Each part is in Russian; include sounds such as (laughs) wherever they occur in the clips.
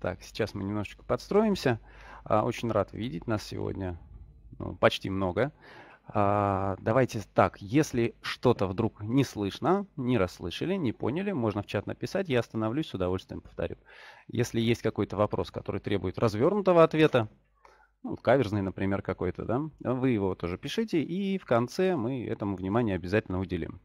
Так, сейчас мы немножечко подстроимся. А, очень рад видеть нас сегодня. Ну, почти много. А, давайте так, если что-то вдруг не слышно, не расслышали, не поняли, можно в чат написать, я остановлюсь, с удовольствием повторю. Если есть какой-то вопрос, который требует развернутого ответа, ну, каверзный, например, какой-то, да, вы его тоже пишите, и в конце мы этому внимание обязательно уделим.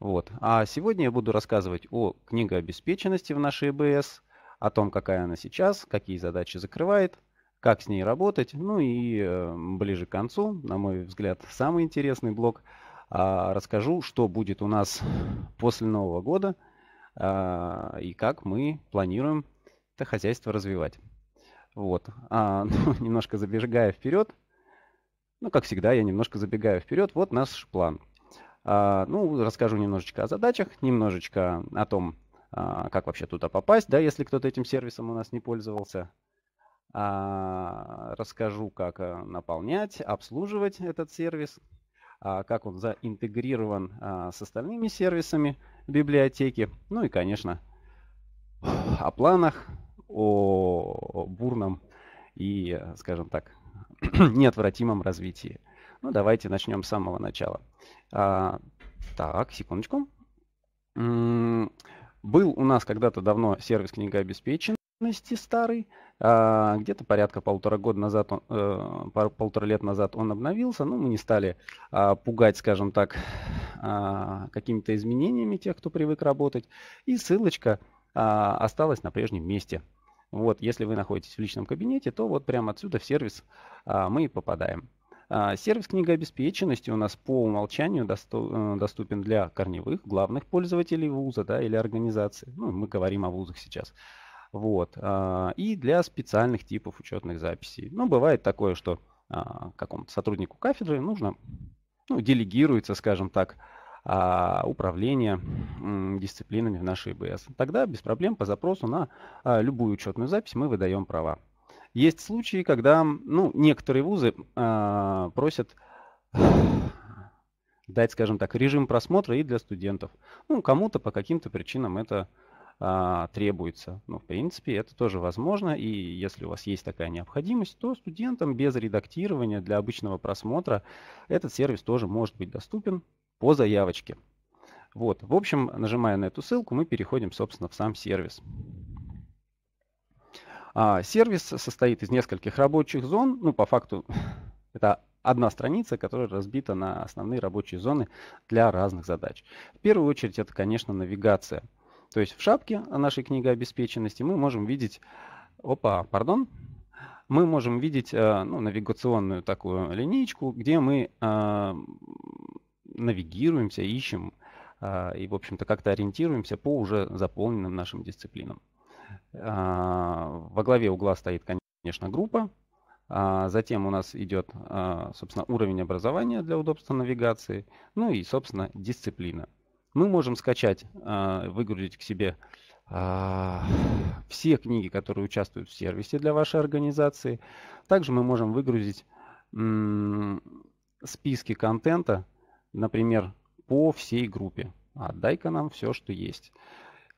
Вот. А сегодня я буду рассказывать о книгообеспеченности в нашей ЭБС, о том, какая она сейчас, какие задачи закрывает, как с ней работать. Ну и э, ближе к концу, на мой взгляд, самый интересный блок, а, расскажу, что будет у нас после Нового года а, и как мы планируем это хозяйство развивать. Вот. А, (laughs) ну, немножко забегая вперед. Ну, как всегда, я немножко забегаю вперед. Вот наш план. А, ну, расскажу немножечко о задачах, немножечко о том, а, как вообще туда попасть, да, если кто-то этим сервисом у нас не пользовался. А, расскажу, как э, наполнять, обслуживать этот сервис, а, как он заинтегрирован а, с остальными сервисами библиотеки. Ну и, конечно, о планах, о бурном и, скажем так, (clears throat) неотвратимом развитии. Ну, давайте начнем с самого начала. А, так, секундочку. Был у нас когда-то давно сервис книгообеспеченности старый, а, где-то порядка полтора года назад, э, полтора лет назад он обновился, но мы не стали а, пугать, скажем так, а, какими-то изменениями тех, кто привык работать, и ссылочка осталась на прежнем месте. Вот, если вы находитесь в личном кабинете, то вот прямо отсюда в сервис мы и попадаем. А, сервис книгообеспеченности у нас по умолчанию э, доступен для корневых, главных пользователей вуза да, или организации. Ну, мы говорим о вузах сейчас. Вот. А, и для специальных типов учетных записей. Ну, бывает такое, что а, какому-то сотруднику кафедры нужно, ну, делегируется, скажем так, управление дисциплинами в нашей ИБС. Тогда без проблем по запросу на любую учетную запись мы выдаем права. Есть случаи, когда ну, некоторые вузы э, просят (sighs) дать, скажем так, режим просмотра и для студентов. Ну, кому-то по каким-то причинам это а, требуется. Ну, в принципе, это тоже возможно, и если у вас есть такая необходимость, то студентам без редактирования для обычного просмотра этот сервис тоже может быть доступен по заявочке. Вот, в общем, нажимая на эту ссылку, мы переходим, собственно, в сам сервис. А сервис состоит из нескольких рабочих зон, ну по факту (laughs) это одна страница, которая разбита на основные рабочие зоны для разных задач. В первую очередь это, конечно, навигация. То есть в шапке нашей книги обеспеченности мы можем видеть, опа, пардон, мы можем видеть э, ну, навигационную такую линейку, где мы э, навигируемся, ищем э, и, в общем-то, как-то ориентируемся по уже заполненным нашим дисциплинам. А, во главе угла стоит, конечно, группа. А, затем у нас идет, а, собственно, уровень образования для удобства навигации. Ну и, собственно, дисциплина. Мы можем скачать, выгрузить к себе все книги, которые участвуют в сервисе для вашей организации. Также мы можем выгрузить списки контента, например, по всей группе. Отдай-ка нам все, что есть.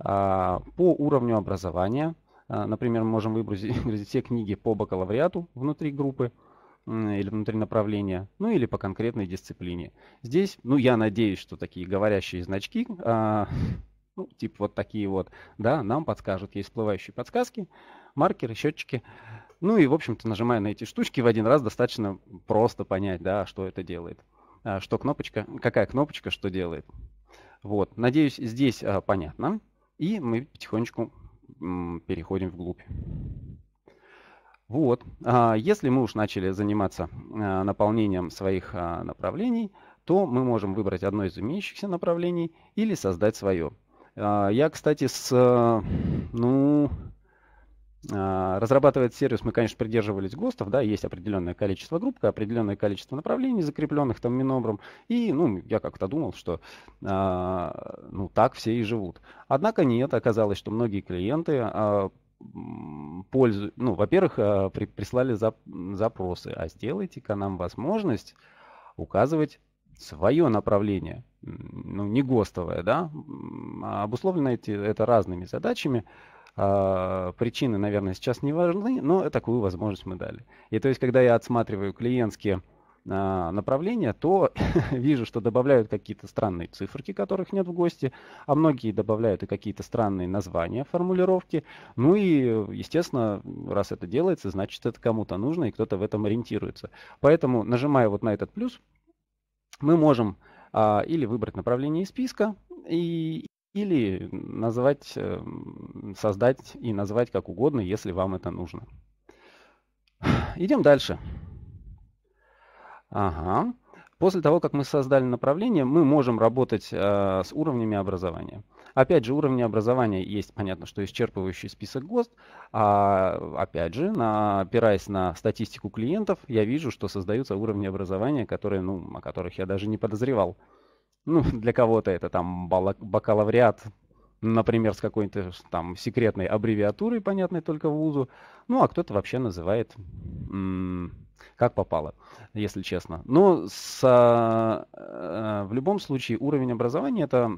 А, по уровню образования, а, например, мы можем (laughs) выбрать все книги по бакалавриату внутри группы или внутри направления, ну или по конкретной дисциплине. Здесь, ну я надеюсь, что такие говорящие значки, а, (laughs) ну, типа вот такие вот, да, нам подскажут. Есть всплывающие подсказки, маркеры, счетчики. Ну и, в общем-то, нажимая на эти штучки в один раз, достаточно просто понять, да, что это делает. Что кнопочка, какая кнопочка что делает. Вот, надеюсь, здесь понятно. И мы потихонечку переходим вглубь. Вот. А, если мы уж начали заниматься а, наполнением своих а, направлений, то мы можем выбрать одно из имеющихся направлений или создать свое. Я, кстати, с, ну, а, разрабатывать сервис мы, конечно, придерживались ГОСТов, да, есть определенное количество групп, определенное количество направлений, закрепленных там Минобром, и, ну, я как-то думал, что, а, ну, так все и живут. Однако нет, оказалось, что многие клиенты а, пользу, ну, во-первых, а, при, прислали зап, запросы, а сделайте-ка нам возможность указывать свое направление, ну, не ГОСТовое, да, обусловлено эти, это разными задачами, а, причины, наверное, сейчас не важны, но такую возможность мы дали. И то есть, когда я отсматриваю клиентские а, направления, то (laughs) вижу, что добавляют какие-то странные циферки, которых нет в ГОСТе, а многие добавляют и какие-то странные названия, формулировки. Ну и, естественно, раз это делается, значит, это кому-то нужно, и кто-то в этом ориентируется. Поэтому, нажимая вот на этот плюс, мы можем а, или выбрать направление из списка, и, или назвать, эм, создать и назвать как угодно, если вам это нужно. (sighs) Идем дальше. Ага. После того, как мы создали направление, мы можем работать э, с уровнями образования. Опять же, уровни образования есть, понятно, что исчерпывающий список ГОСТ. А, опять же, на, опираясь на статистику клиентов, я вижу, что создаются уровни образования, которые, ну, о которых я даже не подозревал. Ну, для кого-то это там бакалавриат, например, с какой-то там секретной аббревиатурой, понятной только вузу. Ну, а кто-то вообще называет как попало, если честно. Но с, э, в любом случае уровень образования это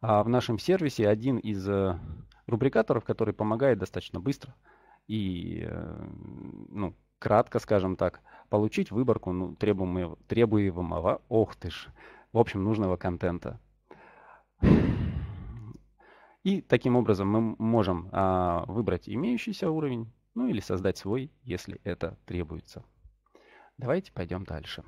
а, в нашем сервисе один из э, рубрикаторов, который помогает достаточно быстро и э, ну, кратко, скажем так, получить выборку ну, требуемого, требуемого, ох ты ж, в общем, нужного контента. И таким образом мы можем а, выбрать имеющийся уровень, ну или создать свой, если это требуется. Давайте пойдем дальше.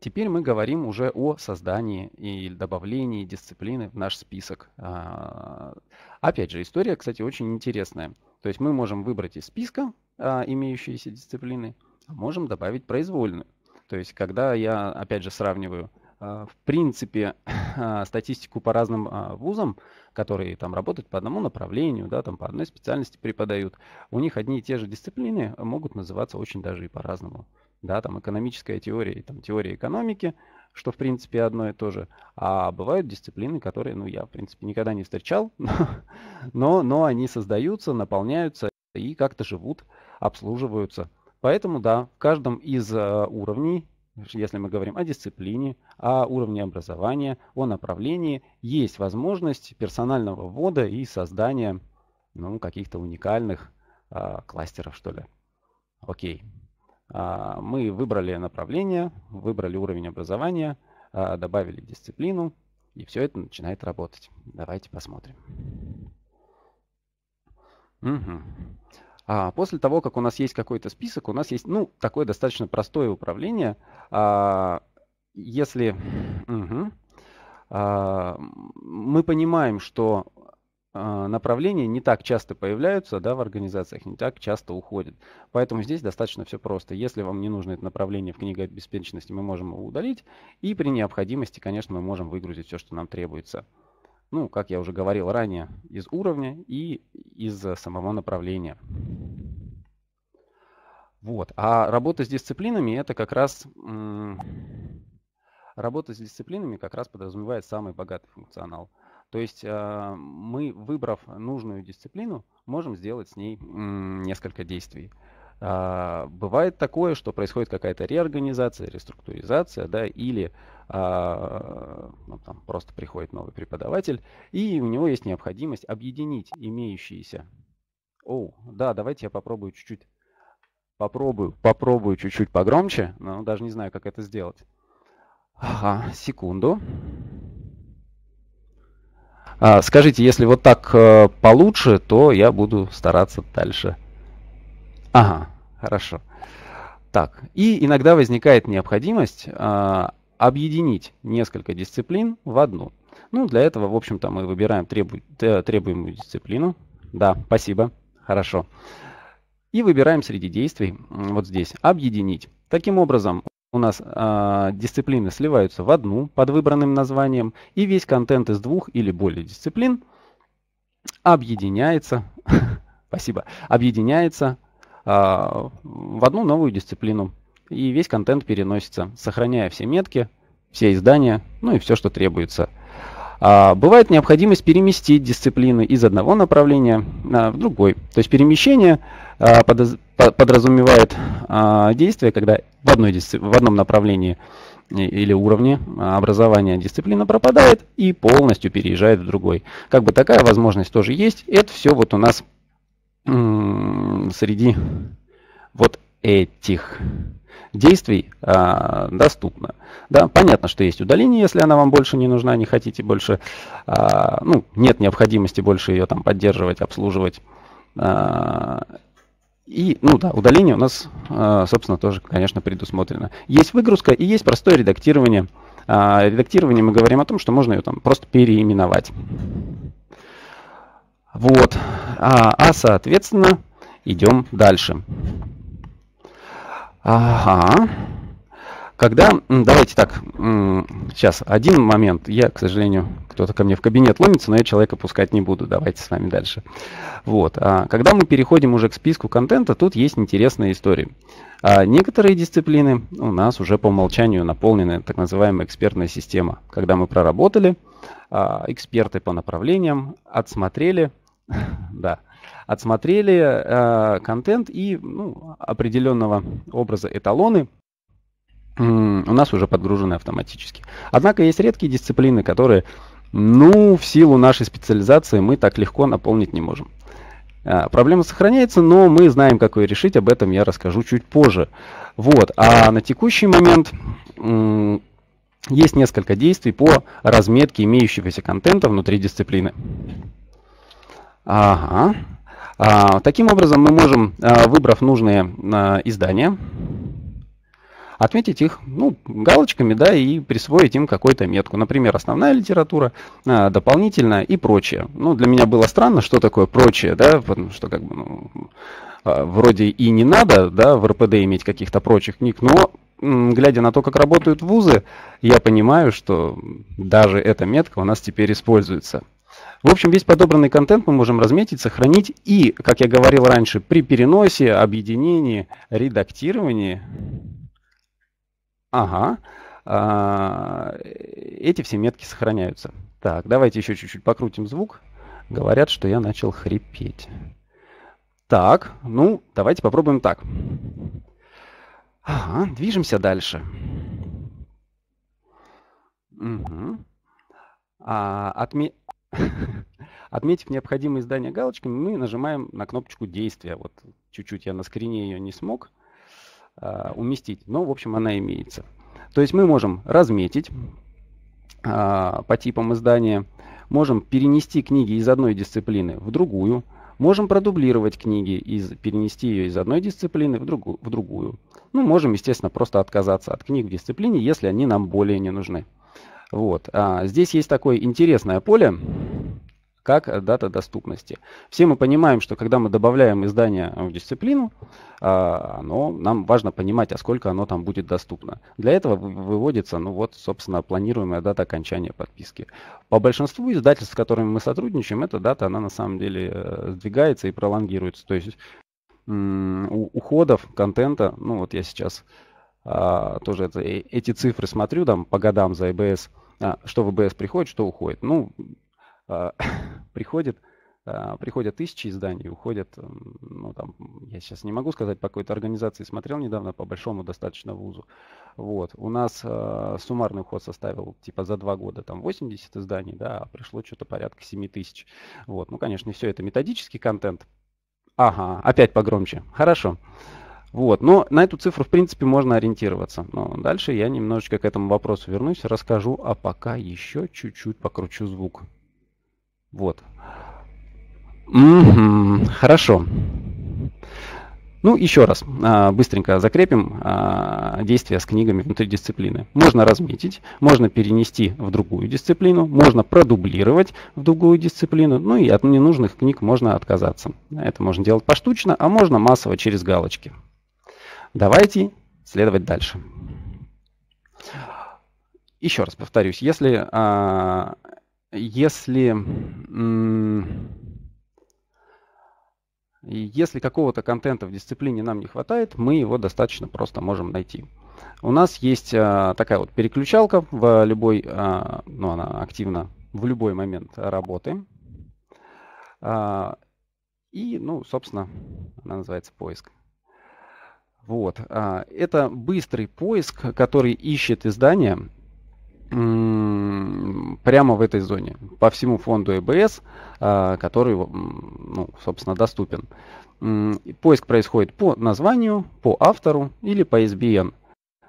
Теперь мы говорим уже о создании и добавлении дисциплины в наш список. А, опять же, история, кстати, очень интересная. То есть мы можем выбрать из списка а, имеющиеся дисциплины, а можем добавить произвольную. То есть, когда я, опять же, сравниваю, а, в принципе, (laughs) а, статистику по разным а, вузам, которые там работают по одному направлению, да, там по одной специальности преподают, у них одни и те же дисциплины могут называться очень даже и по-разному. Да, там экономическая теория, там теория экономики, что в принципе одно и то же. А бывают дисциплины, которые, ну, я в принципе никогда не встречал, (laughs) но, но, но они создаются, наполняются и как-то живут, обслуживаются Поэтому, да, в каждом из э, уровней, если мы говорим о дисциплине, о уровне образования, о направлении, есть возможность персонального ввода и создания ну, каких-то уникальных а, кластеров, что ли. Окей. А, мы выбрали направление, выбрали уровень образования, а, добавили дисциплину, и все это начинает работать. Давайте посмотрим. Угу. А после того, как у нас есть какой-то список, у нас есть, ну, такое достаточно простое управление. А, если угу, а, мы понимаем, что а, направления не так часто появляются да, в организациях, не так часто уходят. Поэтому здесь достаточно все просто. Если вам не нужно это направление в книге обеспеченности, мы можем его удалить. И при необходимости, конечно, мы можем выгрузить все, что нам требуется ну, как я уже говорил ранее, из уровня и из э, самого направления. Вот. А работа с дисциплинами это как раз работа с дисциплинами как раз подразумевает самый богатый функционал. То есть э, мы, выбрав нужную дисциплину, можем сделать с ней несколько действий. А, бывает такое, что происходит какая-то реорганизация, реструктуризация, да, или а, там просто приходит новый преподаватель, и у него есть необходимость объединить имеющиеся. О, да, давайте я попробую чуть-чуть, попробую, попробую чуть-чуть погромче, но даже не знаю, как это сделать. Ага, секунду. А, скажите, если вот так э, получше, то я буду стараться дальше. Ага, хорошо. Так, и иногда возникает необходимость а, объединить несколько дисциплин в одну. Ну, для этого, в общем-то, мы выбираем требу... требуемую дисциплину. Да, спасибо. Хорошо. И выбираем среди действий вот здесь «Объединить». Таким образом, у нас э, дисциплины сливаются в одну под выбранным названием, и весь контент из двух или более дисциплин объединяется, (laughs) спасибо, объединяется э, в одну новую дисциплину и весь контент переносится, сохраняя все метки, все издания, ну и все, что требуется. А, бывает необходимость переместить дисциплины из одного направления а, в другой. То есть перемещение а, подоз, подразумевает а, действие, когда в, одной дисци, в одном направлении или уровне а, образования дисциплина пропадает и полностью переезжает в другой. Как бы такая возможность тоже есть. Это все вот у нас среди вот этих действий а, доступно. Да, понятно, что есть удаление, если она вам больше не нужна, не хотите больше, а, ну, нет необходимости больше ее там поддерживать, обслуживать. А, и, ну да, удаление у нас, а, собственно, тоже, конечно, предусмотрено. Есть выгрузка и есть простое редактирование. А, редактирование мы говорим о том, что можно ее там просто переименовать. Вот. А, а соответственно, идем дальше. Ага. Когда, давайте так, сейчас, один момент. Я, к сожалению, кто-то ко мне в кабинет ломится, но я человека пускать не буду. Давайте с вами дальше. Вот. А когда мы переходим уже к списку контента, тут есть интересная история. А некоторые дисциплины у нас уже по умолчанию наполнены так называемая экспертная система. Когда мы проработали, а, эксперты по направлениям отсмотрели, (laughs) да, отсмотрели э, контент и ну, определенного образа эталоны у нас уже подгружены автоматически. Однако есть редкие дисциплины, которые, ну, в силу нашей специализации мы так легко наполнить не можем. Э, проблема сохраняется, но мы знаем, как ее решить, об этом я расскажу чуть позже. Вот, а на текущий момент есть несколько действий по разметке имеющегося контента внутри дисциплины. Ага, а, таким образом, мы можем, а, выбрав нужные а, издания, отметить их ну, галочками да, и присвоить им какую-то метку. Например, основная литература, дополнительная и прочее. Ну, для меня было странно, что такое прочее, да, потому что как бы, ну, вроде и не надо да, в РПД иметь каких-то прочих книг, но глядя на то, как работают вузы, я понимаю, что даже эта метка у нас теперь используется. В общем, весь подобранный контент мы можем разметить, сохранить и, как я говорил раньше, при переносе, объединении, редактировании, ага, а, эти все метки сохраняются. Так, давайте еще чуть-чуть покрутим звук. Говорят, что я начал хрипеть. Так, ну, давайте попробуем так. Ага, движемся дальше. Угу. А, отме... (laughs) Отметив необходимые издания галочками, мы нажимаем на кнопочку действия. Вот чуть-чуть я на скрине ее не смог э, уместить, но, в общем, она имеется. То есть мы можем разметить э, по типам издания, можем перенести книги из одной дисциплины в другую, можем продублировать книги, и перенести ее из одной дисциплины в другую, в другую. Ну, можем, естественно, просто отказаться от книг в дисциплине, если они нам более не нужны. Вот. А, здесь есть такое интересное поле, как дата доступности. Все мы понимаем, что когда мы добавляем издание в дисциплину, а, оно, нам важно понимать, а сколько оно там будет доступно. Для этого выводится, ну вот, собственно, планируемая дата окончания подписки. По большинству издательств, с которыми мы сотрудничаем, эта дата, она на самом деле э, сдвигается и пролонгируется. То есть уходов контента, ну вот я сейчас а, тоже это, э, эти цифры смотрю там по годам за ИБС, а, что в ИБС приходит, что уходит. Ну, а, (laughs) приходит, а, приходят тысячи изданий, уходят, ну там, я сейчас не могу сказать, по какой-то организации смотрел недавно, по большому достаточно вузу. Вот, у нас а, суммарный уход составил, типа, за два года там 80 изданий, да, а пришло что-то порядка 7 тысяч. Вот, ну, конечно, все это методический контент. Ага, опять погромче. Хорошо. Хорошо. Вот, но на эту цифру, в принципе, можно ориентироваться. Но дальше я немножечко к этому вопросу вернусь, расскажу, а пока еще чуть-чуть покручу звук. Вот. Угу, хорошо. Ну, еще раз, а, быстренько закрепим а, действия с книгами внутри дисциплины. Можно разметить, можно перенести в другую дисциплину, можно продублировать в другую дисциплину, ну и от ненужных книг можно отказаться. Это можно делать поштучно, а можно массово через галочки. Давайте следовать дальше. Еще раз повторюсь, если, а, если, если какого-то контента в дисциплине нам не хватает, мы его достаточно просто можем найти. У нас есть а, такая вот переключалка в любой, а, ну она активна в любой момент работы. И, ну, собственно, она называется поиск. Вот. А, это быстрый поиск, который ищет издания прямо в этой зоне, по всему фонду EBS, а, который, ну, собственно, доступен. Поиск происходит по названию, по автору или по SBN.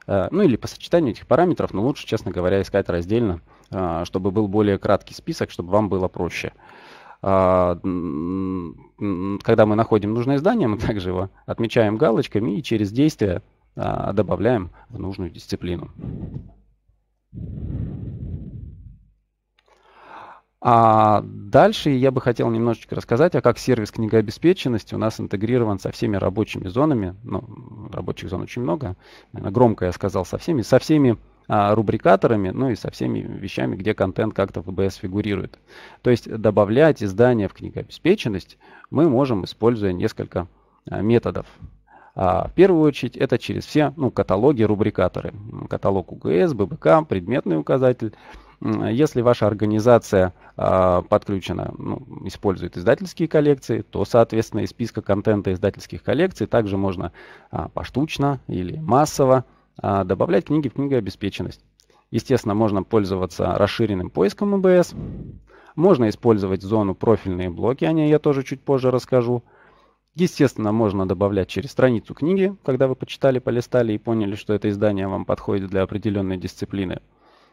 А, ну или по сочетанию этих параметров, но лучше, честно говоря, искать раздельно, чтобы был более краткий список, чтобы вам было проще. А, когда мы находим нужное издание, мы также его отмечаем галочками и через действие а, добавляем в нужную дисциплину. А дальше я бы хотел немножечко рассказать, а как сервис книгообеспеченности у нас интегрирован со всеми рабочими зонами. Ну, рабочих зон очень много. Наверное, громко я сказал со всеми. Со всеми а, рубрикаторами, ну и со всеми вещами, где контент как-то в ВБС фигурирует. То есть добавлять издания в книгообеспеченность мы можем, используя несколько а, методов. А, в первую очередь это через все ну, каталоги, рубрикаторы. Каталог УГС, ББК, предметный указатель. Если ваша организация подключена, ну, использует издательские коллекции, то, соответственно, из списка контента издательских коллекций также можно поштучно или массово а добавлять книги в книгообеспеченность. Естественно, можно пользоваться расширенным поиском МБС, можно использовать зону профильные блоки, о ней я тоже чуть позже расскажу. Естественно, можно добавлять через страницу книги, когда вы почитали, полистали и поняли, что это издание вам подходит для определенной дисциплины.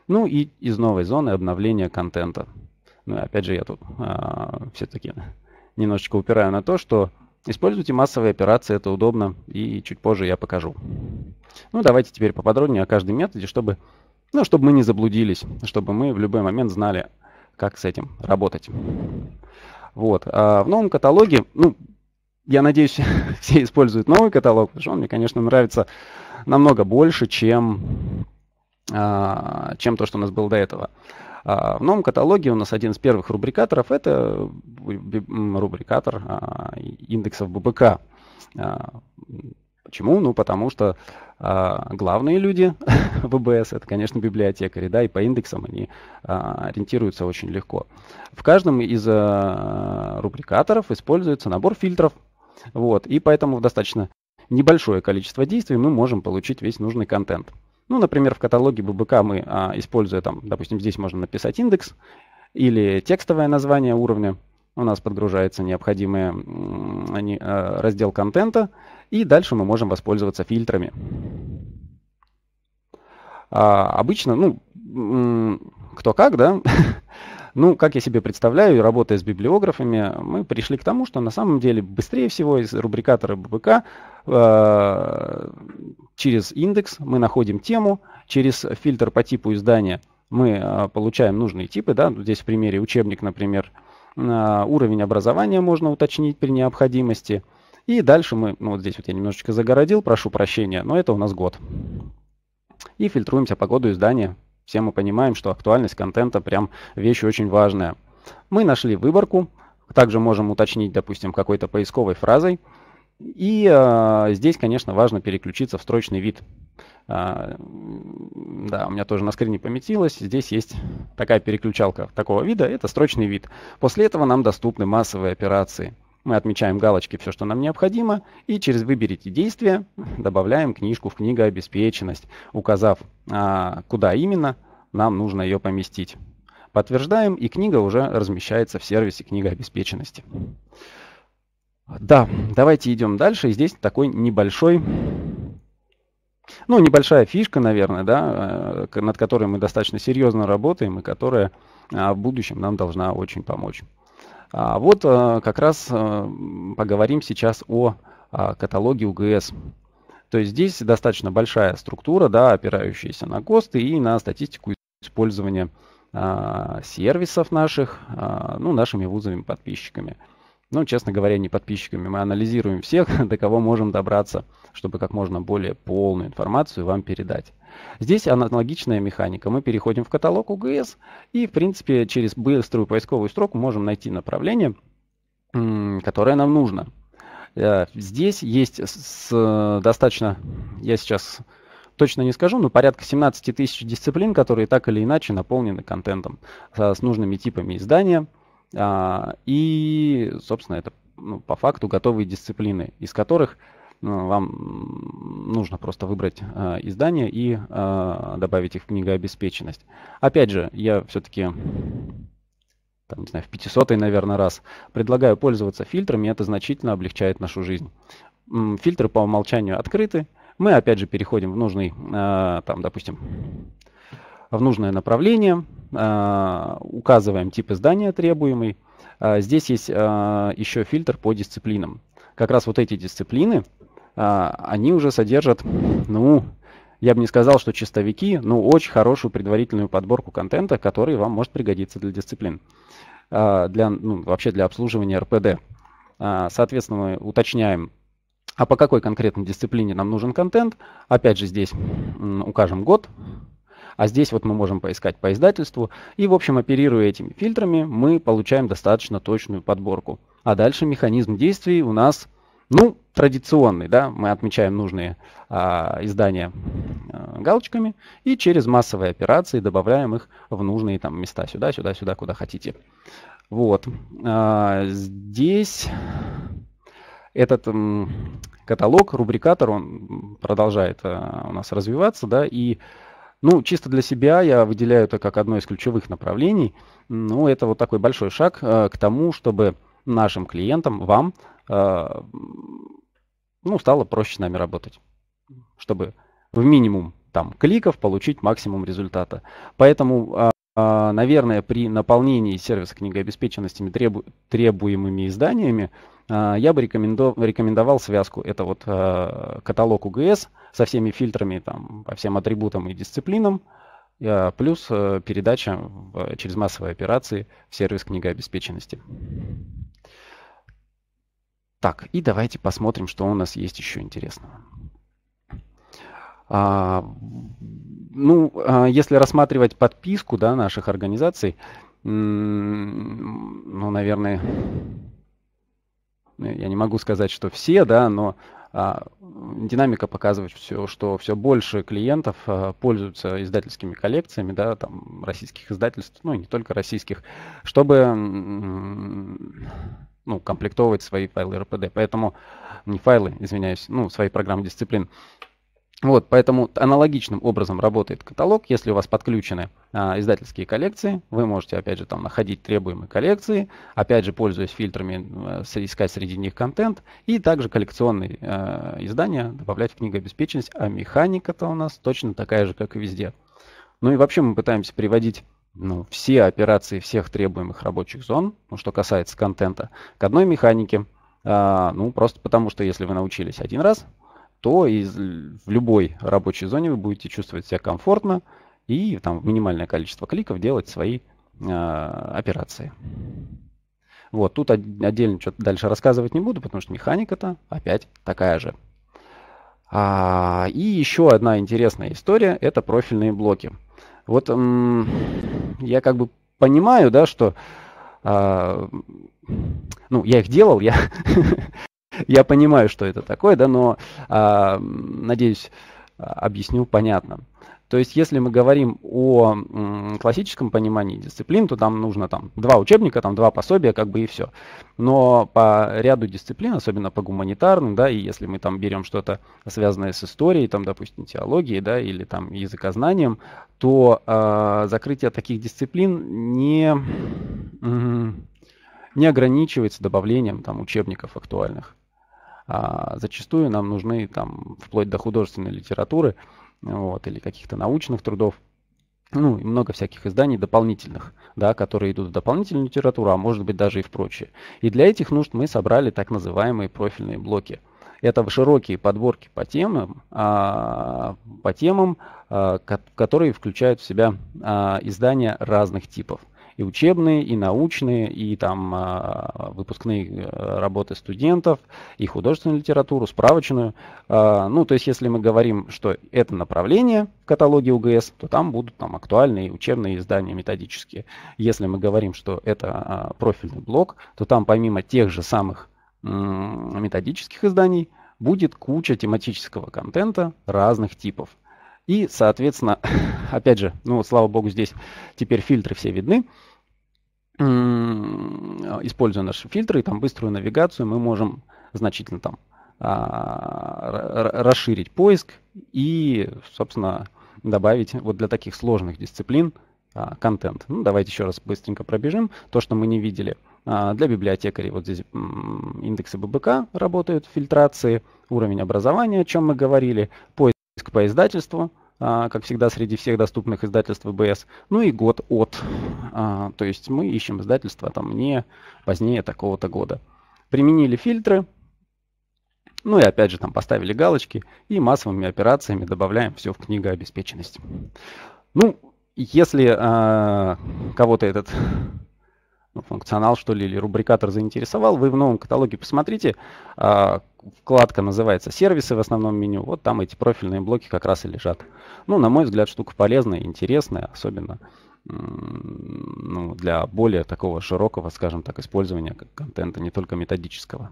Ну и из новой зоны обновления контента. Ну, опять же, я тут а, все-таки немножечко упираю на то, что используйте массовые операции, это удобно, и чуть позже я покажу. Ну, давайте теперь поподробнее о каждом методе, чтобы, ну, чтобы мы не заблудились, чтобы мы в любой момент знали, как с этим работать. Вот. А в новом каталоге, ну, я надеюсь, (laughs) все используют новый каталог, потому что он мне, конечно, нравится намного больше, чем, а, чем то, что у нас было до этого. А, в новом каталоге у нас один из первых рубрикаторов – это рубрикатор а, индексов ББК. Почему? Ну, потому что а, главные люди (laughs) ВБС это, конечно, библиотекари, да, и по индексам они а, ориентируются очень легко. В каждом из а, рубрикаторов используется набор фильтров, вот, и поэтому в достаточно небольшое количество действий мы можем получить весь нужный контент. Ну, например, в каталоге ББК мы, а, используя там, допустим, здесь можно написать индекс или текстовое название уровня, у нас подгружается необходимый а а, раздел контента, и дальше мы можем воспользоваться фильтрами. А обычно, ну, кто как, да, (laughs) ну, как я себе представляю, работая с библиографами, мы пришли к тому, что на самом деле быстрее всего из рубрикатора ББК э, а, через индекс мы находим тему, через фильтр по типу издания мы э, получаем нужные типы. Да? Ну, здесь в примере учебник, например, э, а, уровень образования можно уточнить при необходимости. И дальше мы, ну вот здесь вот я немножечко загородил, прошу прощения, но это у нас год. И фильтруемся по году издания. Все мы понимаем, что актуальность контента прям вещь очень важная. Мы нашли выборку, также можем уточнить, допустим, какой-то поисковой фразой. И э, здесь, конечно, важно переключиться в строчный вид. А, да, у меня тоже на скрине пометилось. Здесь есть такая переключалка такого вида. Это строчный вид. После этого нам доступны массовые операции. Мы отмечаем галочки все, что нам необходимо, и через «Выберите действия добавляем книжку в книгообеспеченность, указав, а, куда именно нам нужно ее поместить. Подтверждаем, и книга уже размещается в сервисе книгообеспеченности. Да, давайте идем дальше. Здесь такой небольшой ну, небольшая фишка, наверное, да, э, над которой мы достаточно серьезно работаем и которая а, в будущем нам должна очень помочь. А вот э, как раз э, поговорим сейчас о а, каталоге УГС. То есть здесь достаточно большая структура, да, опирающаяся на ГОСТы и на статистику использования сервисов наших, ну, нашими вузовыми подписчиками. Ну, честно говоря, не подписчиками. Мы анализируем всех, (laughs) до кого можем добраться, чтобы как можно более полную информацию вам передать. Здесь аналогичная механика. Мы переходим в каталог УГС и, в принципе, через быструю поисковую строку можем найти направление, которое нам нужно. Э, здесь есть достаточно, я сейчас точно не скажу, но порядка 17 тысяч дисциплин, которые так или иначе наполнены контентом э, с нужными типами издания, а, и, собственно, это ну, по факту готовые дисциплины, из которых ну, вам нужно просто выбрать э, издание и э, добавить их в книгообеспеченность. Опять же, я все-таки там, не знаю, в 500 наверное, раз предлагаю пользоваться фильтрами, это значительно облегчает нашу жизнь. Фильтры по умолчанию открыты, мы опять же переходим в нужный, э, там, допустим, в нужное направление, а, указываем тип издания требуемый. А, здесь есть а, еще фильтр по дисциплинам. Как раз вот эти дисциплины, они уже содержат, ну, я бы не сказал, что чистовики, но очень хорошую предварительную подборку контента, который вам может пригодиться для дисциплин, для, ну, вообще для обслуживания РПД. Соответственно, мы уточняем, а по какой конкретной дисциплине нам нужен контент. Опять же здесь укажем год, а здесь вот мы можем поискать по издательству. И, в общем, оперируя этими фильтрами, мы получаем достаточно точную подборку. А дальше механизм действий у нас, ну, традиционный, да, мы отмечаем нужные а, издания а, галочками и через массовые операции добавляем их в нужные там места сюда, сюда, сюда, куда хотите. Вот. А, здесь этот м, каталог, рубрикатор, он продолжает а, у нас развиваться, да, и ну, чисто для себя я выделяю это как одно из ключевых направлений. Ну, это вот такой большой шаг э, к тому, чтобы нашим клиентам, вам, э, ну, стало проще с нами работать. Чтобы в минимум там кликов получить максимум результата. Поэтому, э, наверное, при наполнении сервиса книгообеспеченностями требу требуемыми изданиями а, я бы рекоменду рекомендовал связку. Это вот э, каталог УГС – со всеми фильтрами, там, по всем атрибутам и дисциплинам, э, плюс э, передача через массовые операции в сервис книгообеспеченности. Так, и давайте посмотрим, что у нас есть еще интересного. А, ну, а, если рассматривать подписку да, наших организаций, ну, наверное, я не могу сказать, что все, да, но а, динамика показывает все, что все больше клиентов а, пользуются издательскими коллекциями, да, там, российских издательств, ну, и не только российских, чтобы, ну, комплектовывать свои файлы РПД. Поэтому, не файлы, извиняюсь, ну, свои программы дисциплин. Вот, поэтому аналогичным образом работает каталог. Если у вас подключены а, издательские коллекции, вы можете, опять же, там находить требуемые коллекции, опять же, пользуясь фильтрами, э, искать среди них контент, и также коллекционные э, издания добавлять в книгообеспеченность. А механика-то у нас точно такая же, как и везде. Ну и вообще мы пытаемся приводить ну, все операции всех требуемых рабочих зон, ну, что касается контента, к одной механике. А, ну, просто потому что если вы научились один раз, то из, в любой рабочей зоне вы будете чувствовать себя комфортно и там минимальное количество кликов делать свои э, операции. Вот, тут отдельно что-то дальше рассказывать не буду, потому что механика-то опять такая же. А, и еще одна интересная история – это профильные блоки. Вот я как бы понимаю, да, что а, ну, я их делал, я (laughs) Я понимаю, что это такое, да, но, э, надеюсь, объясню понятно. То есть, если мы говорим о классическом понимании дисциплин, то там нужно там, два учебника, там, два пособия, как бы и все. Но по ряду дисциплин, особенно по гуманитарным, да, и если мы там берем что-то связанное с историей, там, допустим, теологией, да, или там языкознанием, то э, закрытие таких дисциплин не, не ограничивается добавлением там учебников актуальных. А зачастую нам нужны там вплоть до художественной литературы вот, или каких-то научных трудов, ну и много всяких изданий дополнительных, да, которые идут в дополнительную литературу, а может быть даже и в прочее. И для этих нужд мы собрали так называемые профильные блоки. Это широкие подборки по темам, а, по темам, а, которые включают в себя а, издания разных типов и учебные, и научные, и там а, выпускные э, работы студентов, и художественную литературу, справочную. А, ну, то есть, если мы говорим, что это направление в каталоге УГС, то там будут там актуальные учебные издания методические. Если мы говорим, что это а, профильный блок, то там помимо тех же самых методических изданий будет куча тематического контента разных типов. И, соответственно, (laughs) опять же, ну, слава богу, здесь теперь фильтры все видны. Используя наши фильтры и там быструю навигацию, мы можем значительно там а, расширить поиск и, собственно, добавить вот для таких сложных дисциплин а, контент. Ну, давайте еще раз быстренько пробежим то, что мы не видели. А, для библиотекарей вот здесь индексы ББК работают, фильтрации, уровень образования, о чем мы говорили, поиск специфика по издательству, а, как всегда, среди всех доступных издательств ВБС, ну и год от. А, то есть мы ищем издательство там не позднее такого-то года. Применили фильтры, ну и опять же там поставили галочки и массовыми операциями добавляем все в книгообеспеченность. Ну, если э, кого-то этот ну, функционал, что ли, или рубрикатор заинтересовал, вы в новом каталоге посмотрите, а, вкладка называется «Сервисы» в основном меню, вот там эти профильные блоки как раз и лежат. Ну, на мой взгляд, штука полезная, интересная, особенно ну, для более такого широкого, скажем так, использования контента, не только методического.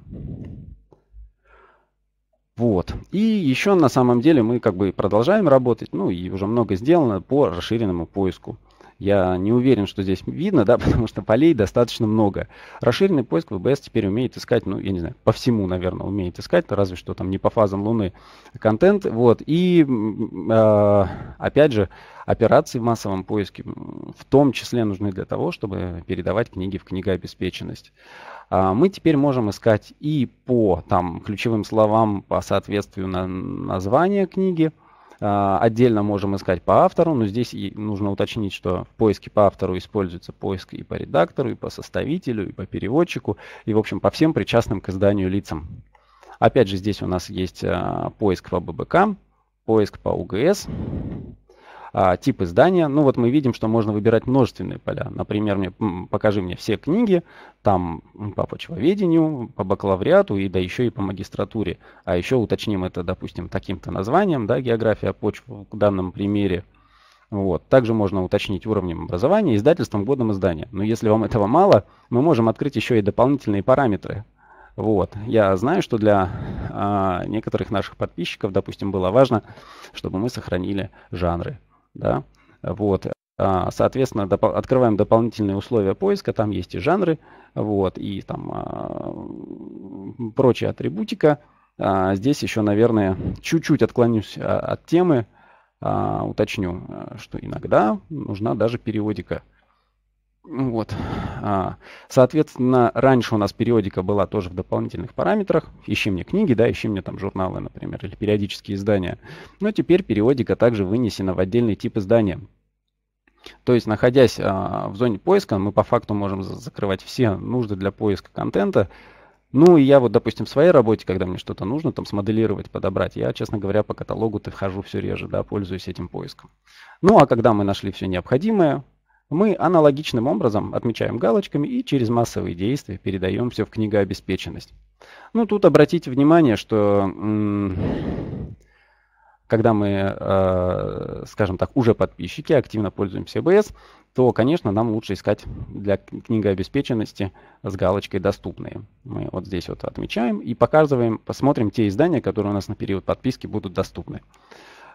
Вот. И еще на самом деле мы как бы продолжаем работать, ну и уже много сделано по расширенному поиску. Я не уверен, что здесь видно, да, (laughs) потому что полей достаточно много. Расширенный поиск VBS теперь умеет искать, ну, я не знаю, по всему, наверное, умеет искать, ну, разве что там не по фазам Луны контент. Вот. И, э, опять же, операции в массовом поиске в том числе нужны для того, чтобы передавать книги в книгообеспеченность. А мы теперь можем искать и по там, ключевым словам, по соответствию на название книги – а, отдельно можем искать по автору, но здесь нужно уточнить, что поиски по автору используются поиск и по редактору, и по составителю, и по переводчику, и, в общем, по всем причастным к изданию лицам. Опять же, здесь у нас есть а, поиск по ББК, поиск по УГС, а, тип издания. Ну вот мы видим, что можно выбирать множественные поля. Например, мне, покажи мне все книги, там по почвоведению, по бакалавриату и да еще и по магистратуре. А еще уточним это, допустим, таким-то названием, да, география почв в данном примере. Вот. Также можно уточнить уровнем образования, издательством, годом издания. Но если вам этого мало, мы можем открыть еще и дополнительные параметры. Вот. Я знаю, что для а, некоторых наших подписчиков, допустим, было важно, чтобы мы сохранили жанры да, вот, а, Соответственно, доп открываем дополнительные условия поиска, там есть и жанры, вот, и там а, прочая атрибутика. А, здесь еще, наверное, чуть-чуть отклонюсь от темы, уточню, что иногда нужна даже периодика. Ну вот. А, соответственно, раньше у нас периодика была тоже в дополнительных параметрах. Ищи мне книги, да, ищи мне там журналы, например, или периодические издания. Но теперь периодика также вынесена в отдельный тип издания. То есть, находясь а, в зоне поиска, мы по факту можем закрывать все нужды для поиска контента. Ну и я вот, допустим, в своей работе, когда мне что-то нужно там смоделировать, подобрать, я, честно говоря, по каталогу-то хожу все реже, да, пользуюсь этим поиском. Ну а когда мы нашли все необходимое, мы аналогичным образом отмечаем галочками и через массовые действия передаем все в книгообеспеченность. Ну, тут обратите внимание, что когда мы, э, скажем так, уже подписчики, активно пользуемся БС, то, конечно, нам лучше искать для книгообеспеченности с галочкой «Доступные». Мы вот здесь вот отмечаем и показываем, посмотрим те издания, которые у нас на период подписки будут доступны.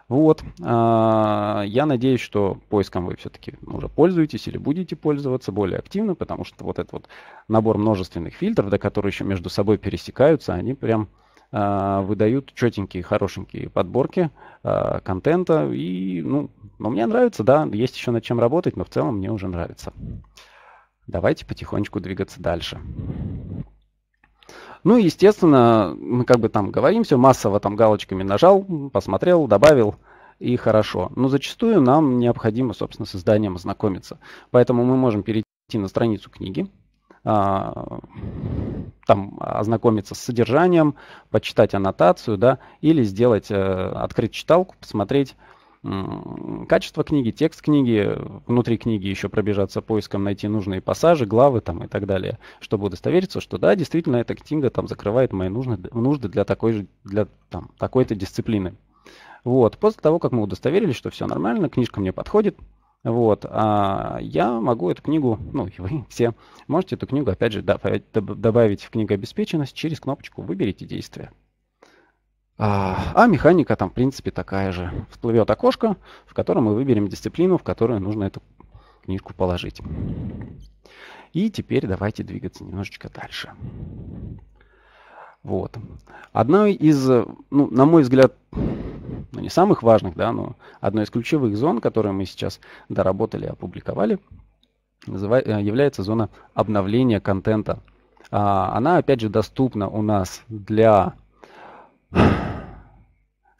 Вот. А, я надеюсь, что поиском вы все-таки уже пользуетесь или будете пользоваться более активно, потому что вот этот вот набор множественных фильтров, да, которые еще между собой пересекаются, они прям а, выдают четенькие, хорошенькие подборки а, контента. И, ну, ну, мне нравится, да, есть еще над чем работать, но в целом мне уже нравится. Давайте потихонечку двигаться дальше. Ну и, естественно, мы как бы там говорим все массово, там галочками нажал, посмотрел, добавил, и хорошо. Но зачастую нам необходимо, собственно, с изданием ознакомиться. Поэтому мы можем перейти на страницу книги, а, там ознакомиться с содержанием, почитать аннотацию, да, или сделать, э, открыть читалку, посмотреть качество книги, текст книги, внутри книги еще пробежаться поиском, найти нужные пассажи, главы там и так далее, чтобы удостовериться, что да, действительно эта книга там закрывает мои нужды, для такой же, для там, такой-то дисциплины. Вот, после того, как мы удостоверились, что все нормально, книжка мне подходит, вот, а я могу эту книгу, ну и вы все, можете эту книгу, опять же, добавить в обеспеченность через кнопочку «Выберите действие». А, а механика там, в принципе, такая же. Всплывет окошко, в котором мы выберем дисциплину, в которую нужно эту книжку положить. И теперь давайте двигаться немножечко дальше. Вот. Одной из, ну, на мой взгляд, ну, не самых важных, да, но одной из ключевых зон, которые мы сейчас доработали, опубликовали, э, является зона обновления контента. А, она, опять же, доступна у нас для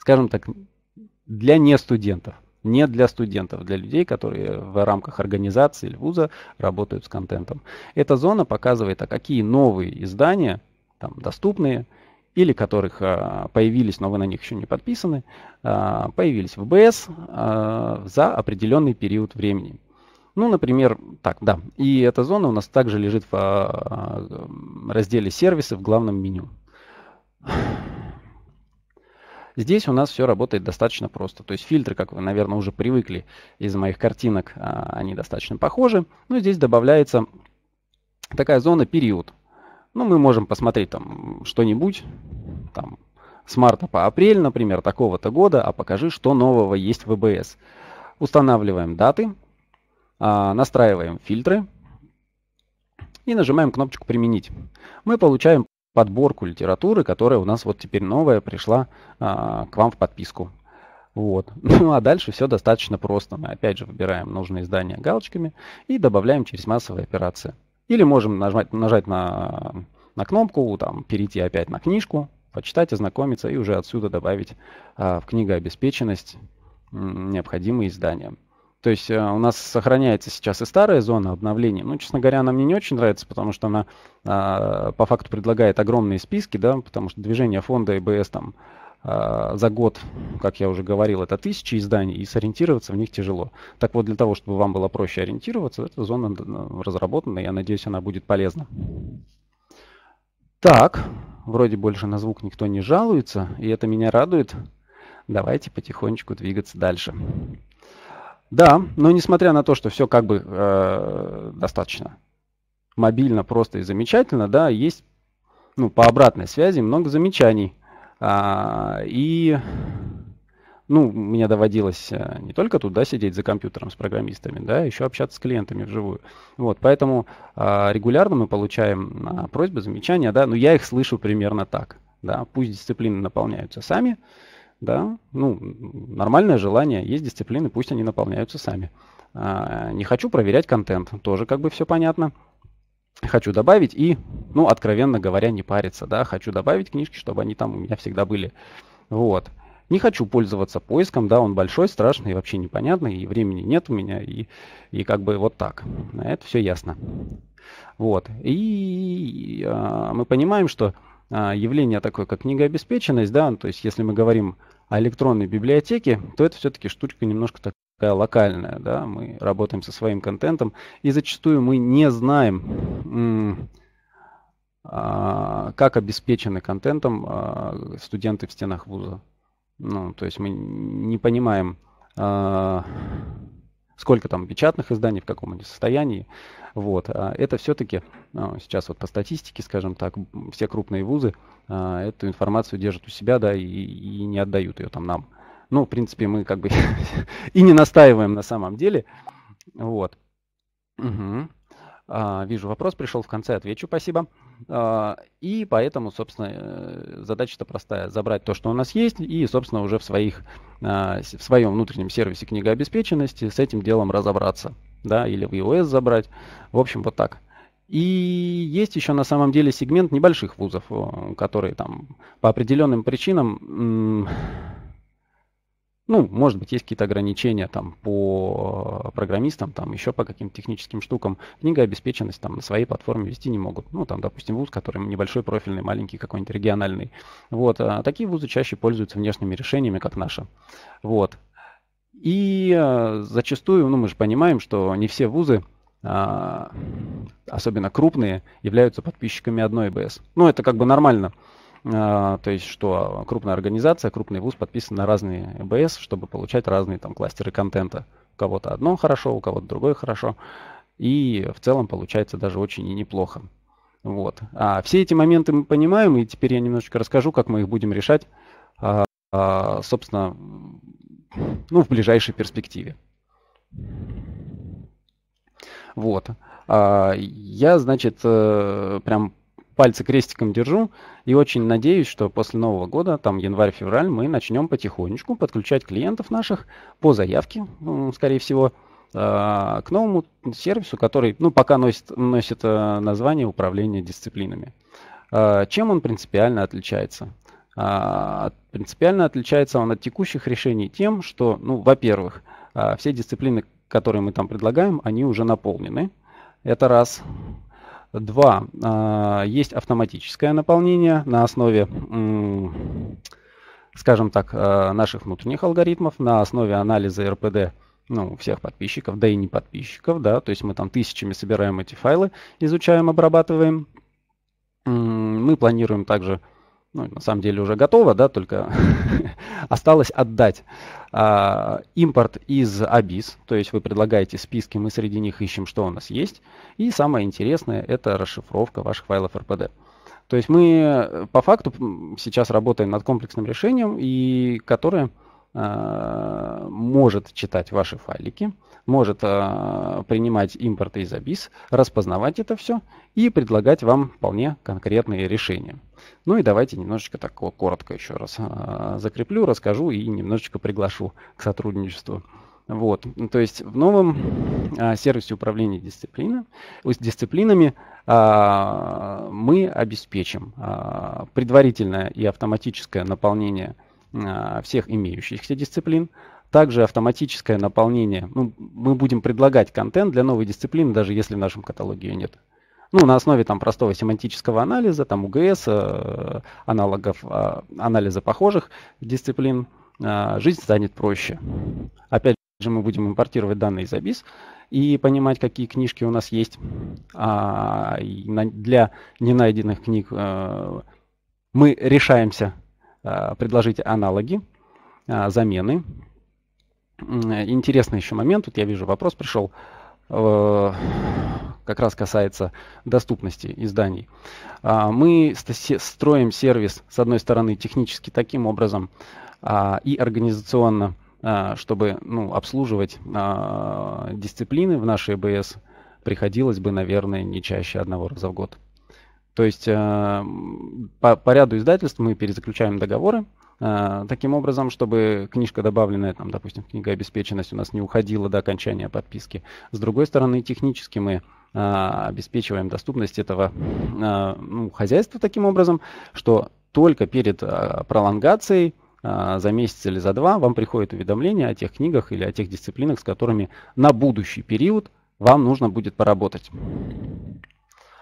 скажем так, для не студентов. Не для студентов, для людей, которые в рамках организации или вуза работают с контентом. Эта зона показывает, а какие новые издания там доступные, или которых а, появились, но вы на них еще не подписаны, а, появились в БС а, за определенный период времени. Ну, например, так, да. И эта зона у нас также лежит в разделе сервисы в главном меню. Здесь у нас все работает достаточно просто. То есть фильтры, как вы, наверное, уже привыкли из моих картинок, а, они достаточно похожи. Но ну, здесь добавляется такая зона период. Ну, мы можем посмотреть там что-нибудь, там, с марта по апрель, например, такого-то года, а покажи, что нового есть в ВБС. Устанавливаем даты, а, настраиваем фильтры и нажимаем кнопочку «Применить». Мы получаем подборку литературы, которая у нас вот теперь новая пришла а, к вам в подписку. Вот. (laughs) Ну а дальше все достаточно просто. Мы опять же выбираем нужные издания галочками и добавляем через массовые операции. Или можем нажать, нажать на, на кнопку, там, перейти опять на книжку, почитать, ознакомиться и уже отсюда добавить а, в книгообеспеченность необходимые издания. То есть э, у нас сохраняется сейчас и старая зона обновления. Ну, честно говоря, она мне не очень нравится, потому что она а, по факту предлагает огромные списки, да, потому что движение фонда ИБС там а, за год, как я уже говорил, это тысячи изданий, и сориентироваться в них тяжело. Так вот, для того, чтобы вам было проще ориентироваться, эта зона разработана, и я надеюсь, она будет полезна. Так, вроде больше на звук никто не жалуется, и это меня радует. Давайте потихонечку двигаться дальше. Да, но несмотря на то, что все как бы э, достаточно мобильно, просто и замечательно, да, есть ну, по обратной связи много замечаний. А, и ну, мне доводилось э, не только тут да, сидеть за компьютером с программистами, да, еще общаться с клиентами вживую. Вот, поэтому а, регулярно мы получаем а, просьбы, замечания, да, но я их слышу примерно так. Да, пусть дисциплины наполняются сами, да, ну, нормальное желание, есть дисциплины, пусть они наполняются сами. А, не хочу проверять контент, тоже как бы все понятно. Хочу добавить и, ну, откровенно говоря, не париться, да, хочу добавить книжки, чтобы они там у меня всегда были. Вот. Не хочу пользоваться поиском, да, он большой, страшный, вообще непонятный, и времени нет у меня, и, и как бы вот так. Это все ясно. Вот. И э, мы понимаем, что а, явление такое, как книгообеспеченность, да, то есть если мы говорим о электронной библиотеке, то это все-таки штучка немножко такая локальная, да, мы работаем со своим контентом, и зачастую мы не знаем, а, как обеспечены контентом а, студенты в стенах вуза. Ну, то есть мы не понимаем, сколько там печатных изданий, в каком они состоянии. Вот. А это все-таки а, сейчас вот по статистике, скажем так, все крупные вузы а, эту информацию держат у себя, да, и, и не отдают ее там нам. Ну, в принципе, мы как бы (laughs) и не настаиваем на самом деле. Вот. Угу. А, вижу вопрос, пришел в конце, отвечу, спасибо. А, и поэтому, собственно, э, задача-то простая. Забрать то, что у нас есть, и, собственно, уже в, своих, а, в своем внутреннем сервисе книгообеспеченности с этим делом разобраться. Да, или в iOS забрать. В общем, вот так. И есть еще на самом деле сегмент небольших вузов, которые там по определенным причинам ну, может быть, есть какие-то ограничения там по э, программистам, там еще по каким-то техническим штукам. Книга обеспеченность там на своей платформе вести не могут. Ну, там, допустим, вуз, который небольшой профильный, маленький какой-нибудь региональный. Вот, а такие вузы чаще пользуются внешними решениями, как наша. Вот. И э, зачастую, ну, мы же понимаем, что не все вузы а, особенно крупные, являются подписчиками одной БС. Ну, это как бы нормально. А, то есть что крупная организация, крупный вуз подписан на разные ЭБС, чтобы получать разные там кластеры контента. У кого-то одно хорошо, у кого-то другое хорошо. И в целом получается даже очень и неплохо. Вот. А все эти моменты мы понимаем, и теперь я немножечко расскажу, как мы их будем решать, а, а, собственно, ну, в ближайшей перспективе. Вот. А, я, значит, э, прям пальцы крестиком держу и очень надеюсь, что после Нового года, там январь-февраль, мы начнем потихонечку подключать клиентов наших по заявке, скорее всего, а, к новому сервису, который ну, пока носит, носит э, название управления дисциплинами. А, чем он принципиально отличается? А, принципиально отличается он от текущих решений тем, что, ну, во-первых, все дисциплины, которые мы там предлагаем, они уже наполнены. Это раз. Два, а, есть автоматическое наполнение на основе, скажем так, а, наших внутренних алгоритмов, на основе анализа РПД ну, всех подписчиков, да и не подписчиков, да, то есть мы там тысячами собираем эти файлы, изучаем, обрабатываем. Мы планируем также ну, на самом деле уже готово, да, только (laughs) осталось отдать а, импорт из Abyss, то есть вы предлагаете списки, мы среди них ищем, что у нас есть. И самое интересное – это расшифровка ваших файлов RPD. То есть мы э, по факту сейчас работаем над комплексным решением, и которое Э, может читать ваши файлики, может э, принимать импорты из ABIS, распознавать это все и предлагать вам вполне конкретные решения. Ну и давайте немножечко такого коротко еще раз э, закреплю, расскажу и немножечко приглашу к сотрудничеству. Вот, ну, то есть в новом э, сервисе управления дисциплина, с дисциплинами э, мы обеспечим э, предварительное и автоматическое наполнение э, а, всех имеющихся дисциплин, также автоматическое наполнение. Ну, мы будем предлагать контент для новой дисциплины, даже если в нашем каталоге ее нет. Ну, на основе там простого семантического анализа, там УГС, э, аналогов, а, анализа похожих дисциплин, а, жизнь станет проще. Опять же, мы будем импортировать данные из ABIS и понимать, какие книжки у нас есть. А для ненайденных книг э, мы решаемся Э, предложить аналоги, э, замены. Интересный еще момент, тут я вижу вопрос пришел, э, как раз касается доступности изданий. А, мы строим сервис, с одной стороны, технически таким образом а, и организационно, а, чтобы ну, обслуживать дисциплины в нашей БС приходилось бы, наверное, не чаще одного раза в год. То есть э, по, по ряду издательств мы перезаключаем договоры, э, таким образом, чтобы книжка добавленная, там, допустим, книга обеспеченность у нас не уходила до окончания подписки. С другой стороны, технически мы а, обеспечиваем доступность этого а, ну, хозяйства таким образом, что только перед а, пролонгацией за месяц или за два вам приходит уведомление о тех книгах или о тех дисциплинах, с которыми на будущий период вам нужно будет поработать.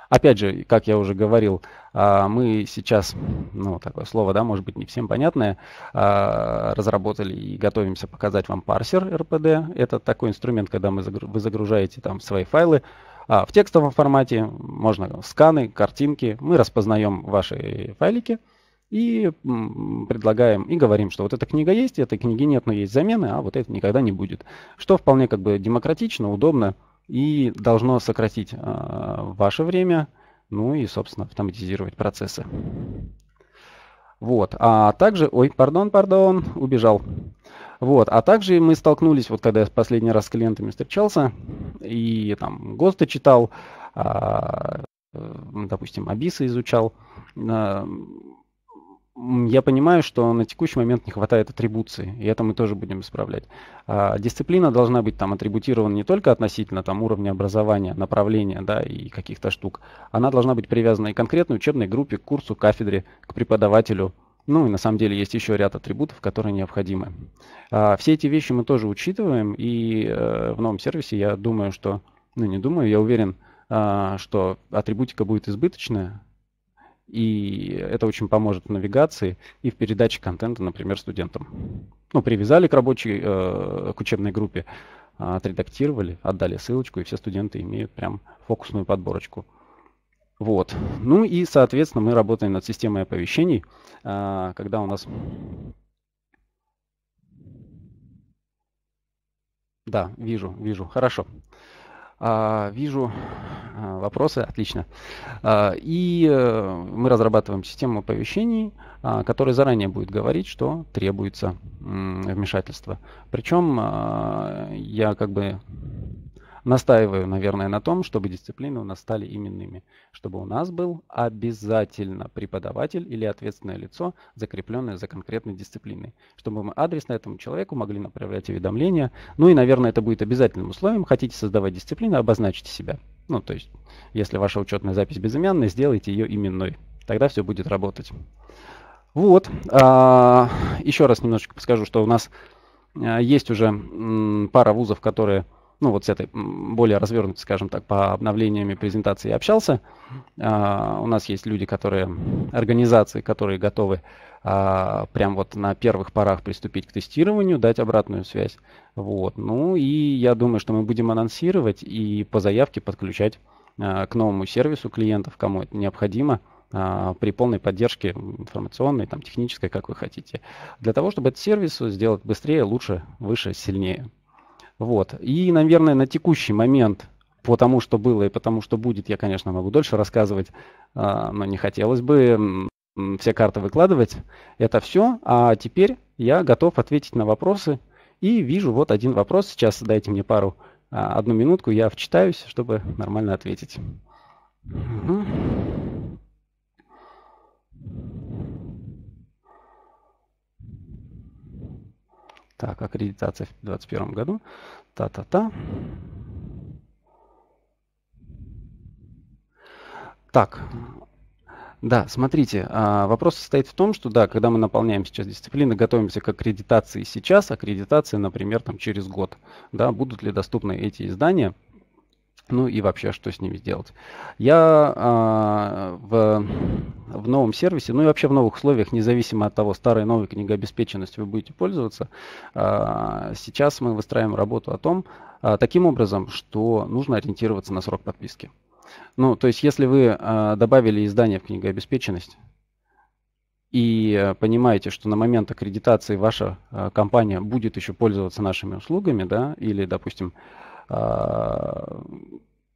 Опять же, как я уже говорил, а, мы сейчас, ну, такое слово, да, может быть, не всем понятное, а, разработали и готовимся показать вам парсер RPD. Это такой инструмент, когда мы, вы загружаете там свои файлы, а в текстовом формате можно сканы, картинки. Мы распознаем ваши файлики и предлагаем и говорим, что вот эта книга есть, этой книги нет, но есть замены, а вот это никогда не будет. Что вполне как бы демократично, удобно и должно сократить а, ваше время, ну и, собственно, автоматизировать процессы. Вот, а также, ой, пардон, пардон, убежал. Вот, а также мы столкнулись, вот когда я последний раз с клиентами встречался, и там ГОСТы читал, а, э, допустим, АБИСы изучал, а, я понимаю, что на текущий момент не хватает атрибуции, и это мы тоже будем исправлять. А, дисциплина должна быть там атрибутирована не только относительно там, уровня образования, направления да, и каких-то штук. Она должна быть привязана и к конкретной учебной группе, к курсу, кафедре, к преподавателю. Ну и на самом деле есть еще ряд атрибутов, которые необходимы. А, все эти вещи мы тоже учитываем, и э, в новом сервисе я думаю, что, ну не думаю, я уверен, а, что атрибутика будет избыточная, и это очень поможет в навигации и в передаче контента, например, студентам. Ну, привязали к рабочей, э, к учебной группе, отредактировали, отдали ссылочку, и все студенты имеют прям фокусную подборочку. Вот. Ну и, соответственно, мы работаем над системой оповещений, э, когда у нас... Да, вижу, вижу. Хорошо. Хорошо. А, вижу а, вопросы, отлично. А, и э, мы разрабатываем систему оповещений, которая заранее будет говорить, что требуется вмешательство. Причем я как бы Настаиваю, наверное, на том, чтобы дисциплины у нас стали именными, чтобы у нас был обязательно преподаватель или ответственное лицо, закрепленное за конкретной дисциплиной, чтобы мы адресно этому человеку могли направлять уведомления. Ну и, наверное, это будет обязательным условием. Хотите создавать дисциплину, обозначьте себя. Ну, то есть, если ваша учетная запись безымянная, сделайте ее именной. Тогда все будет работать. Вот. А, Еще раз немножечко подскажу, что у нас а, есть уже пара вузов, которые ну вот с этой более развернутой, скажем так, по обновлениями презентации общался. Uh, у нас есть люди, которые, организации, которые готовы uh, прям вот на первых порах приступить к тестированию, дать обратную связь. Вот. Ну и я думаю, что мы будем анонсировать и по заявке подключать uh, к новому сервису клиентов, кому это необходимо, при полной поддержке информационной, там, технической, как вы хотите, для того, чтобы этот сервис сделать быстрее, лучше, выше, сильнее. Вот. И, наверное, на текущий момент, по тому, что было и потому что будет, я, конечно, могу дольше рассказывать, а, но не хотелось бы все карты выкладывать. Это все. А теперь я готов ответить на вопросы. И вижу вот один вопрос. Сейчас дайте мне пару, а, одну минутку, я вчитаюсь, чтобы нормально ответить. Угу. Так, аккредитация в 2021 году. Та-та-та. Так, да, смотрите, а, вопрос состоит в том, что да, когда мы наполняем сейчас дисциплины, готовимся к аккредитации сейчас, аккредитация, например, там через год, да, будут ли доступны эти издания, ну и вообще, что с ними сделать. Я а, в, в новом сервисе, ну и вообще в новых условиях, независимо от того, старой новой книгообеспеченностью вы будете пользоваться, а, сейчас мы выстраиваем работу о том, а, таким образом, что нужно ориентироваться на срок подписки. Ну, то есть, если вы а, добавили издание в книгообеспеченность, и понимаете, что на момент аккредитации ваша а, компания будет еще пользоваться нашими услугами, да, или, допустим, Э,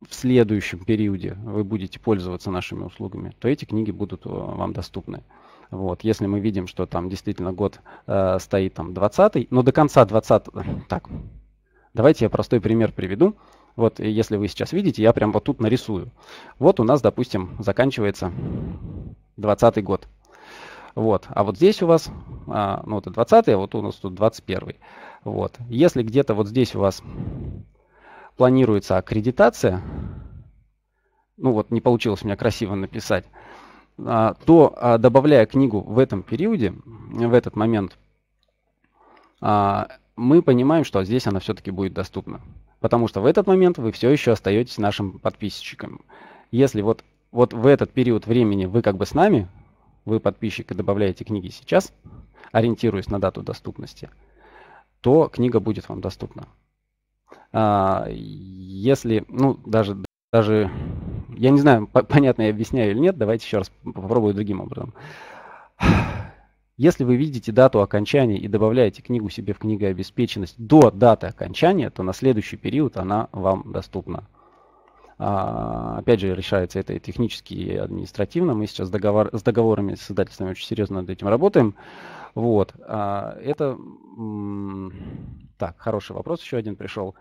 в следующем периоде вы будете пользоваться нашими услугами, то эти книги будут э, вам доступны. Вот, если мы видим, что там действительно год э, стоит там 20 но до конца 20 (clears throat) так, давайте я простой пример приведу. Вот, если вы сейчас видите, я прям вот тут нарисую. Вот у нас, допустим, заканчивается 20 год. Вот, а вот здесь у вас, э, ну, это 20 а вот у нас тут 21 -й. Вот, если где-то вот здесь у вас планируется аккредитация, ну вот не получилось у меня красиво написать, а, то а, добавляя книгу в этом периоде, в этот момент, а, мы понимаем, что здесь она все-таки будет доступна. Потому что в этот момент вы все еще остаетесь нашим подписчиком. Если вот, вот в этот период времени вы как бы с нами, вы подписчик и добавляете книги сейчас, ориентируясь на дату доступности, то книга будет вам доступна. А, если, ну, даже, даже, я не знаю, понятно я объясняю или нет, давайте еще раз попробую другим образом. Если вы видите дату окончания и добавляете книгу себе в книгообеспеченность до даты окончания, то на следующий период она вам доступна. А, опять же, решается это и технически, и административно. Мы сейчас договор, с договорами с издательствами очень серьезно над этим работаем. Вот. А, это так, хороший вопрос еще один пришел.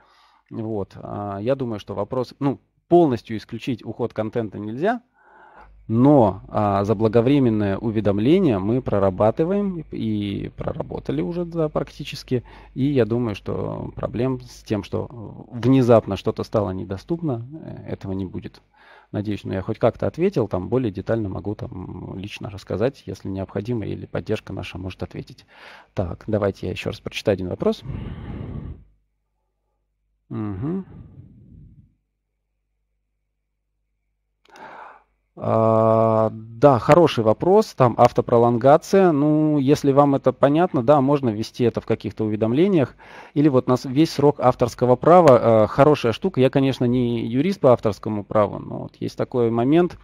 Вот. А, я думаю, что вопрос, ну, полностью исключить уход контента нельзя, но а, заблаговременное уведомление мы прорабатываем и проработали уже да, практически. И я думаю, что проблем с тем, что внезапно что-то стало недоступно, э, этого не будет. Надеюсь, но ну, я хоть как-то ответил, там более детально могу там лично рассказать, если необходимо, или поддержка наша может ответить. Так, давайте я еще раз прочитаю один вопрос. Угу. А, да, хороший вопрос. Там автопролонгация. Ну, если вам это понятно, да, можно ввести это в каких-то уведомлениях. Или вот нас весь срок авторского права. А, хорошая штука. Я, конечно, не юрист по авторскому праву, но вот есть такой момент.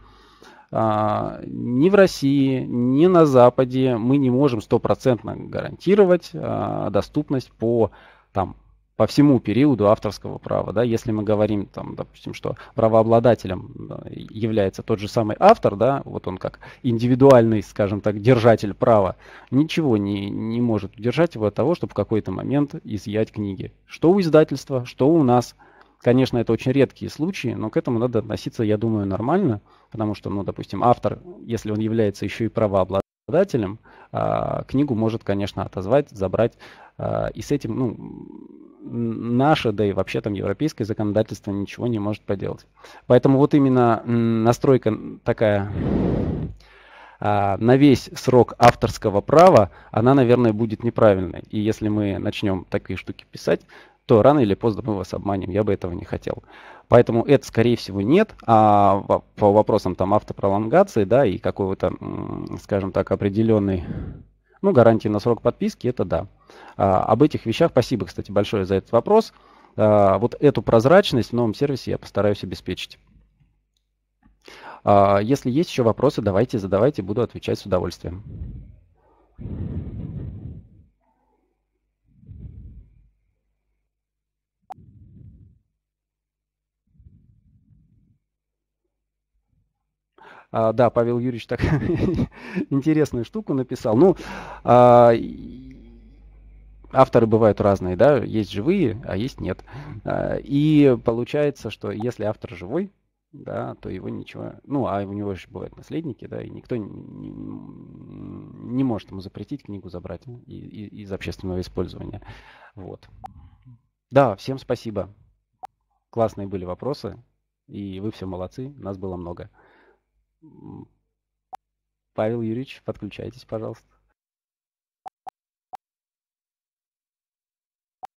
А, ни в России, ни на Западе мы не можем стопроцентно гарантировать а, доступность по там, по всему периоду авторского права. Да? Если мы говорим, там, допустим, что правообладателем является тот же самый автор, да, вот он как индивидуальный, скажем так, держатель права, ничего не, не может удержать его от того, чтобы в какой-то момент изъять книги. Что у издательства, что у нас. Конечно, это очень редкие случаи, но к этому надо относиться, я думаю, нормально, потому что, ну, допустим, автор, если он является еще и правообладателем, работодателем, а, книгу может, конечно, отозвать, забрать. А, и с этим ну, наше, да и вообще там европейское законодательство ничего не может поделать. Поэтому вот именно настройка такая а, на весь срок авторского права, она, наверное, будет неправильной. И если мы начнем такие штуки писать, то рано или поздно мы вас обманем. Я бы этого не хотел. Поэтому это, скорее всего, нет. А по вопросам там автопролонгации, да, и какого-то, скажем так, определенный, ну, гарантии на срок подписки, это да. А, об этих вещах, спасибо, кстати, большое за этот вопрос. А, вот эту прозрачность в новом сервисе я постараюсь обеспечить. А, если есть еще вопросы, давайте задавайте, буду отвечать с удовольствием. А, да, Павел Юрьевич так (laughs) интересную штуку написал. Ну, а, авторы бывают разные, да, есть живые, а есть нет. А, и получается, что если автор живой, да, то его ничего, ну, а у него же бывают наследники, да, и никто не, не может ему запретить книгу забрать и, и, из общественного использования, вот. Да, всем спасибо, классные были вопросы, и вы все молодцы, нас было много. Павел Юрьевич, подключайтесь, пожалуйста.